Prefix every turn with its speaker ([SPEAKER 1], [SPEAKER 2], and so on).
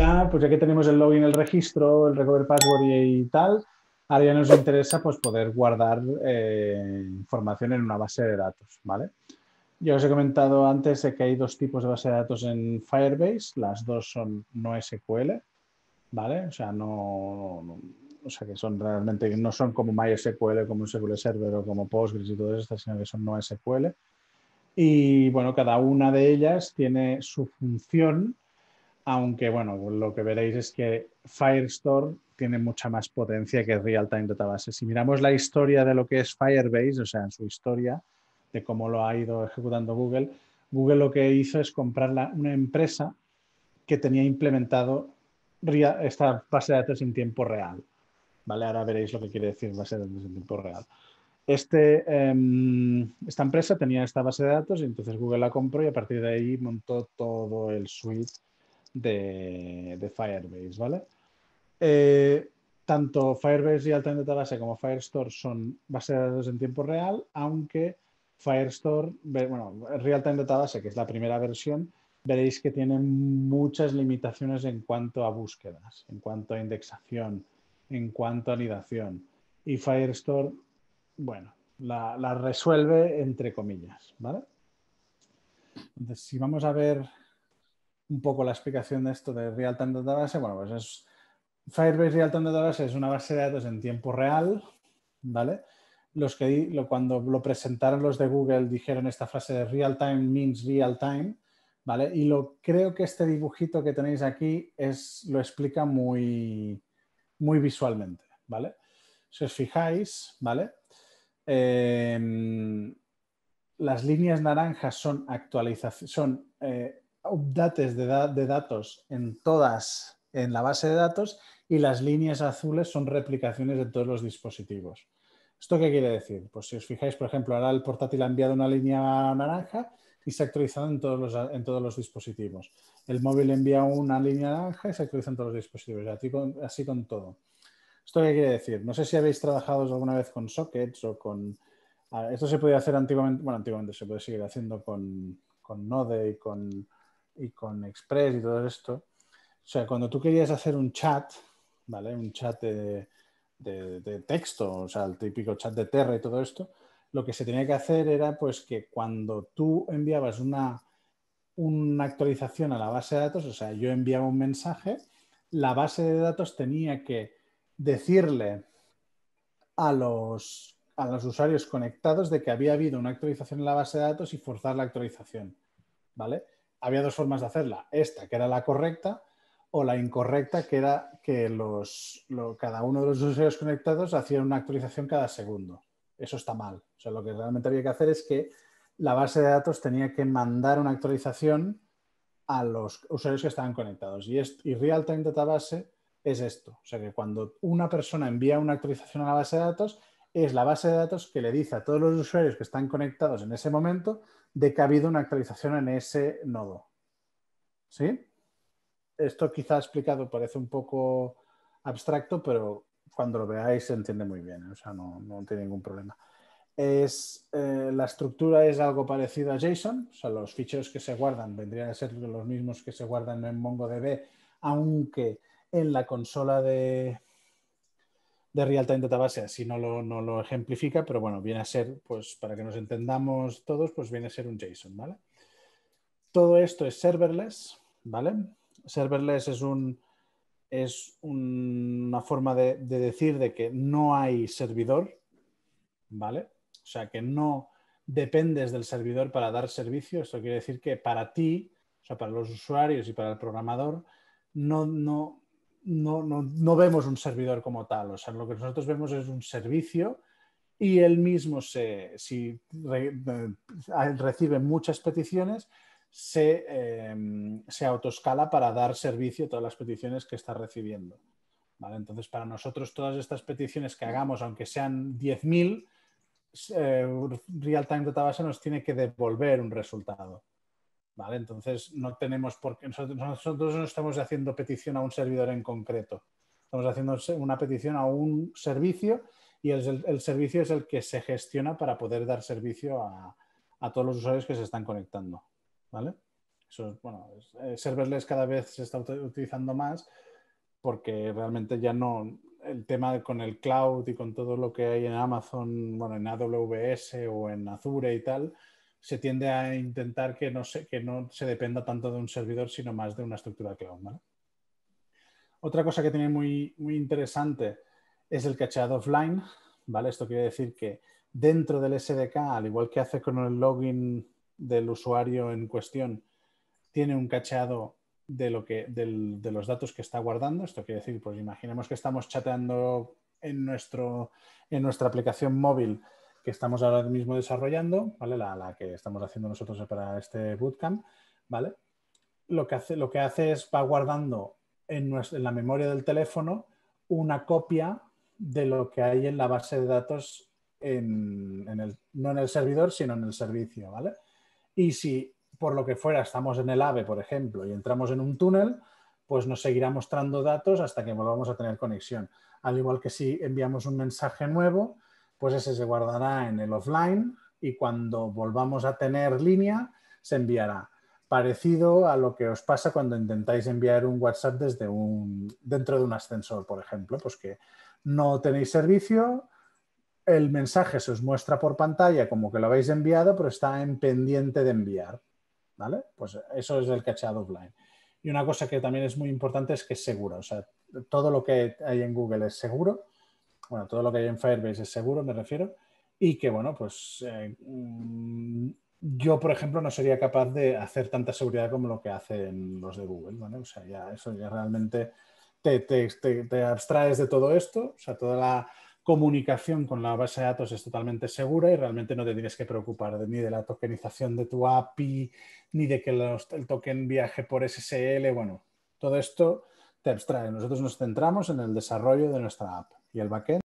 [SPEAKER 1] ya, pues ya que tenemos el login, el registro, el recover password y, tal, ahora ya nos interesa pues, poder guardar eh, información en una base de datos, ¿vale? Yo os he comentado antes de que hay dos tipos de base de datos en Firebase, las dos son no SQL, ¿vale? O sea, no, sea que son realmente, no son como MySQL, como SQL Server o como Postgres y todo eso, sino que son no SQL. Y bueno, cada una de ellas tiene su función aunque bueno, lo que veréis es que Firestore tiene mucha más potencia que Real-Time Database. Si miramos la historia de lo que es Firebase, o sea, en su historia, de cómo lo ha ido ejecutando Google, Google lo que hizo es comprar una empresa que tenía implementado esta base de datos en tiempo real. ¿Vale? Ahora veréis lo que quiere decir base de datos en tiempo real. Este, em, esta empresa tenía esta base de datos y entonces Google la compró y a partir de ahí montó todo el suite de, Firebase, ¿vale? Eh, tanto Firebase y Database como Firestore son bases de datos en tiempo real, aunque Firestore, bueno, Real-Time Database, que es la primera versión, veréis que tiene muchas limitaciones en cuanto a búsquedas, en cuanto a indexación, en cuanto a anidación. Y Firestore, bueno, la, la resuelve entre comillas, ¿vale? Entonces, si vamos a ver un poco la explicación de esto de Real Time Database, bueno, pues es Firebase Real Time Database es una base de datos en tiempo real, ¿vale? Los que cuando lo presentaron los de Google dijeron esta frase de real time means real time, ¿vale? Y lo creo que este dibujito que tenéis aquí es lo explica muy muy visualmente, ¿vale? Si os fijáis, ¿vale? Em, las líneas naranjas son actualizaciones, son eh, updates de, datos en todas, en la base de datos, y las líneas azules son replicaciones de todos los dispositivos. ¿Esto qué quiere decir? Pues si os fijáis, por ejemplo, ahora el portátil ha enviado una línea naranja y se ha actualizado en todos los, en todos los dispositivos. El móvil envía una línea naranja y se actualiza en todos los dispositivos. Así con, todo. ¿Esto qué quiere decir? No sé si habéis trabajado alguna vez con sockets o con... Ah, esto se podía hacer antiguamente, bueno, antiguamente se puede seguir haciendo con, con Node y con y con Express y todo esto. O sea, cuando tú querías hacer un chat, ¿vale? Un chat de, de, texto, o sea, el típico chat de Terra y todo esto, lo que se tenía que hacer era pues que cuando tú enviabas una, una actualización a la base de datos, o sea, yo enviaba un mensaje, la base de datos tenía que decirle a los, a los usuarios conectados de que había habido una actualización en la base de datos y forzar la actualización, ¿vale? había dos formas de hacerla, esta que era la correcta o la incorrecta que era que los, cada uno de los usuarios conectados hacía una actualización cada segundo. Eso está mal. O sea, lo que realmente había que hacer es que la base de datos tenía que mandar una actualización a los usuarios que estaban conectados. Y, es, Real Time Database es esto. O sea, que cuando una persona envía una actualización a la base de datos, es la base de datos que le dice a todos los usuarios que están conectados en ese momento de que ha habido una actualización en ese nodo. ¿Sí? Esto quizá explicado parece un poco abstracto, pero cuando lo veáis se entiende muy bien, ¿eh? o sea, no, tiene ningún problema. Es, eh, la estructura es algo parecido a JSON, o sea, los ficheros que se guardan vendrían a ser los mismos que se guardan en MongoDB, aunque en la consola de de real time database así no lo, no lo ejemplifica, pero bueno, viene a ser, pues para que nos entendamos todos, pues viene a ser un JSON, ¿vale? Todo esto es serverless, ¿vale? Serverless es un, es una forma de, decir de que no hay servidor, ¿vale? O sea, que no dependes del servidor para dar servicio. Esto quiere decir que para ti, o sea, para los usuarios y para el programador, no, no, no, no, no, vemos un servidor como tal, o sea, lo que nosotros vemos es un servicio y él mismo, si eh, recibe muchas peticiones, se, em, autoescala autoscala para dar servicio a todas las peticiones que está recibiendo. Entonces, para nosotros todas estas peticiones que hagamos, aunque sean 10.000, Realtime eh, Real Time Database nos tiene que devolver un resultado. Entonces no tenemos por nosotros, no estamos haciendo petición a un servidor en concreto, estamos haciendo una petición a un servicio y el, servicio es el que se gestiona para poder dar servicio a, todos los usuarios que se están conectando, eh, serverless cada vez se está utilizando más porque realmente ya no, el tema con el cloud y con todo lo que hay en Amazon, bueno, en AWS o en Azure y tal, se tiende a intentar que no se, que no se dependa tanto de un servidor, sino más de una estructura cloud. ¿vale? Otra cosa que tiene muy, muy interesante es el cacheado offline. ¿vale? Esto quiere decir que dentro del SDK, al igual que hace con el login del usuario en cuestión, tiene un cacheado de, lo que, de los datos que está guardando. Esto quiere decir, pues imaginemos que estamos chateando en, nuestro, en nuestra aplicación móvil que estamos ahora mismo desarrollando, ¿vale? La, que estamos haciendo nosotros para este bootcamp, ¿vale? Lo que hace, lo que hace es va guardando en, la memoria del teléfono una copia de lo que hay en la base de datos, no en el servidor, sino en el servicio, ¿vale? Y si por lo que fuera estamos en el AVE, por ejemplo, y entramos en un túnel, pues nos seguirá mostrando datos hasta que volvamos a tener conexión. Al igual que si enviamos un mensaje nuevo, pues ese se guardará en el offline y cuando volvamos a tener línea se enviará. Parecido a lo que os pasa cuando intentáis enviar un WhatsApp desde dentro de un ascensor, por ejemplo, pues que no tenéis servicio, el mensaje se os muestra por pantalla como que lo habéis enviado, pero está en pendiente de enviar. ¿Vale? Pues eso es el cacheado offline. Y una cosa que también es muy importante es que es seguro. O sea, todo lo que hay en Google es seguro bueno, todo lo que hay en Firebase es seguro, me refiero, y que, bueno, pues eh, mm, yo, por ejemplo, no sería capaz de hacer tanta seguridad como lo que hacen los de Google, O sea, ya eso ya realmente te, abstraes de todo esto, o sea, toda la comunicación con la base de datos es totalmente segura y realmente no te tienes que preocupar ni de la tokenización de tu API, ni de que el token viaje por SSL, bueno, todo esto te abstrae. Nosotros nos centramos en el desarrollo de nuestra app y el backend